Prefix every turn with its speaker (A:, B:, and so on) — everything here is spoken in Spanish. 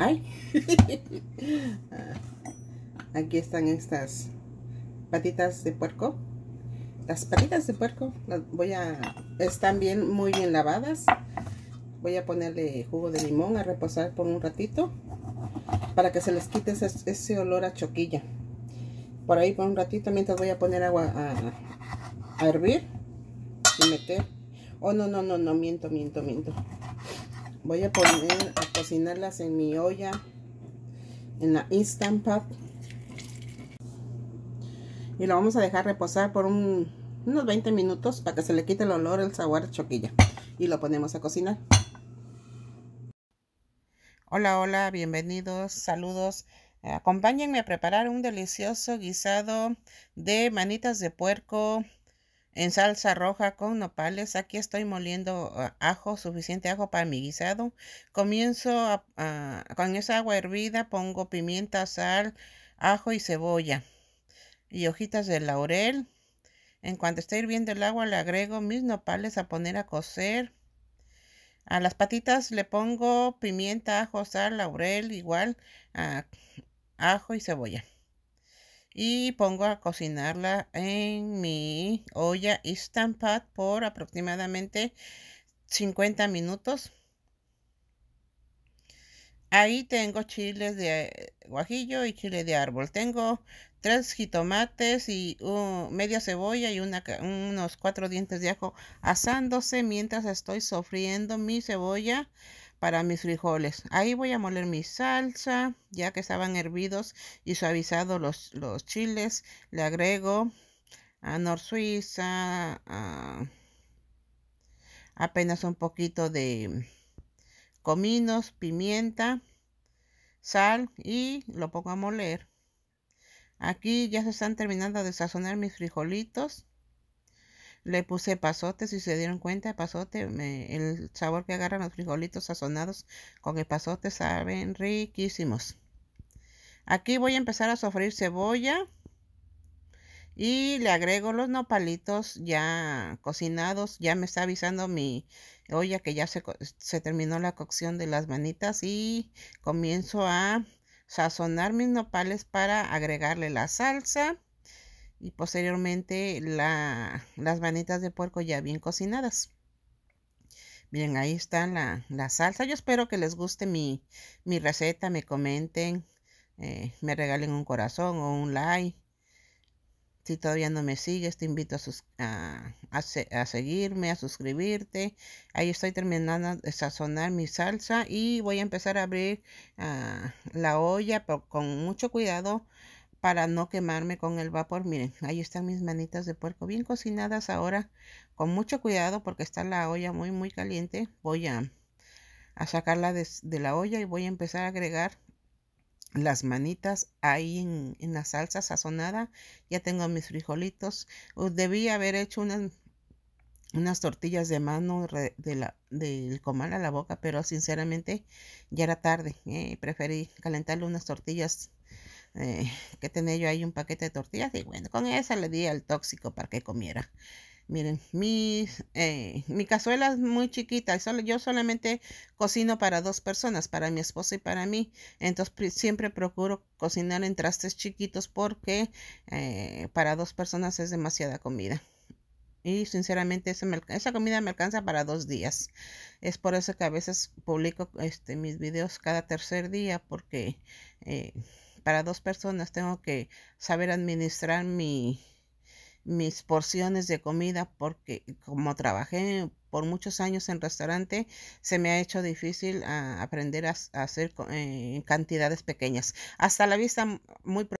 A: ¡Ay! Aquí están estas patitas de puerco. Las patitas de puerco las voy a... Están bien, muy bien lavadas. Voy a ponerle jugo de limón a reposar por un ratito. Para que se les quite ese, olor a choquilla. Por ahí por un ratito mientras voy a poner agua a, a hervir. Y meter... Oh, no, no, no, no, miento, miento, miento voy a poner a cocinarlas en mi olla en la instant pot y lo vamos a dejar reposar por unos 20 minutos para que se le quite el olor el sabor de choquilla y lo ponemos a cocinar hola hola bienvenidos saludos acompáñenme a preparar un delicioso guisado de manitas de puerco en salsa roja con nopales. Aquí estoy moliendo eh, ajo, suficiente ajo para mi guisado. Comienzo con esa agua hervida, pongo pimienta, sal, ajo y cebolla y hojitas de laurel. En cuanto esté hirviendo el agua, le agrego mis nopales a poner a cocer. A las patitas le pongo pimienta, ajo, sal, laurel, igual, a, ah, ajo y cebolla y pongo a cocinarla en mi olla Instant Pot por aproximadamente 50 minutos. Ahí tengo chiles de guajillo y chile de árbol. Tengo tres jitomates y media cebolla y unos cuatro dientes de ajo asándose mientras estoy sofriendo mi cebolla para mis frijoles. Ahí voy a moler mi salsa, ya que estaban hervidos y suavizados los, chiles. Le agrego a Nor Suiza, apenas un poquito de cominos, pimienta, sal y lo pongo a moler. Aquí ya se están terminando de sazonar mis frijolitos. Le puse pasote, si se dieron cuenta, pasote, el sabor que agarran los frijolitos sazonados con el pasote saben riquísimos. Aquí voy a empezar a sofreír cebolla y le agrego los nopalitos ya cocinados. Ya me está avisando mi olla que ya se, se terminó la cocción de las manitas y comienzo a sazonar mis nopales para agregarle la salsa y posteriormente las manitas de puerco ya bien cocinadas. Bien, ahí está la, salsa. Yo espero que les guste mi, receta, me comenten, eh, me regalen un corazón o un like. Si todavía no me sigues, te invito a, sus, a, seguirme, a suscribirte. Ahí estoy terminando de sazonar mi salsa y voy a empezar a abrir ah, la olla con mucho cuidado para no quemarme con el vapor. Miren, ahí están mis manitas de puerco bien cocinadas ahora. Con mucho cuidado porque está la olla muy, muy caliente. Voy a, sacarla de, la olla y voy a empezar a agregar las manitas ahí en, la salsa sazonada. Ya tengo mis frijolitos. Debí haber hecho unas unas tortillas de mano de la, del comal a la boca, pero sinceramente ya era tarde. Eh, preferí calentarle unas tortillas eh, que tenía yo ahí un paquete de tortillas y bueno, con esa le di al tóxico para que comiera. Miren, mis, eh, mi cazuela es muy chiquita, solo, yo solamente cocino para dos personas, para mi esposo y para mí. Entonces siempre procuro cocinar en trastes chiquitos porque eh, para dos personas es demasiada comida. Y sinceramente esa, comida me alcanza para dos días. Es por eso que a veces publico este, mis videos cada tercer día porque... Eh, para dos personas tengo que saber administrar mi, mis porciones de comida porque como trabajé por muchos años en restaurante, se me ha hecho difícil ah, aprender a, hacer en eh, cantidades pequeñas. Hasta la vista, muy pronto.